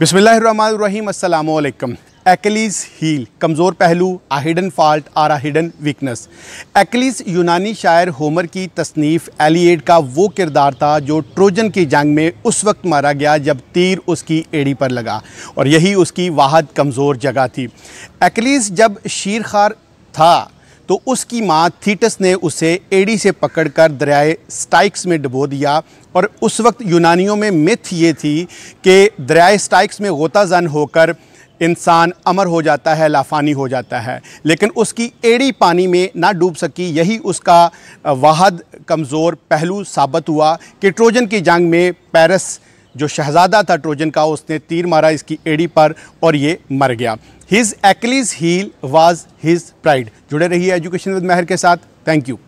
बिसमीम Achilles heel कमज़ोर पहलू a hidden fault or a hidden weakness Achilles यूनानी शायर होमर की तसनीफ़ एलिएट का वो किरदार था जो ट्रोजन की जंग में उस वक्त मारा गया जब तीर उसकी एड़ी पर लगा और यही उसकी वाहद कमज़ोर जगह थी एक्लीस जब शीरखार था तो उसकी माँ थीटस ने उसे एडी से पकड़कर दरियाए स्टाइक्स में डुबो दिया और उस वक्त यूनानियों में मिथ ये थी कि दरियाए स्टाइक्स में गोताजन होकर इंसान अमर हो जाता है लाफानी हो जाता है लेकिन उसकी एड़ी पानी में ना डूब सकी यही उसका वाहद कमज़ोर पहलू साबित हुआ कि ट्रोजन की जंग में पैरस जो शहजादा था ट्रोजन का उसने तीर मारा इसकी एड़ी पर और ये मर गया his Achilles heel was his pride जुड़े रहिए एजुकेशन विद मेहर के साथ थैंक यू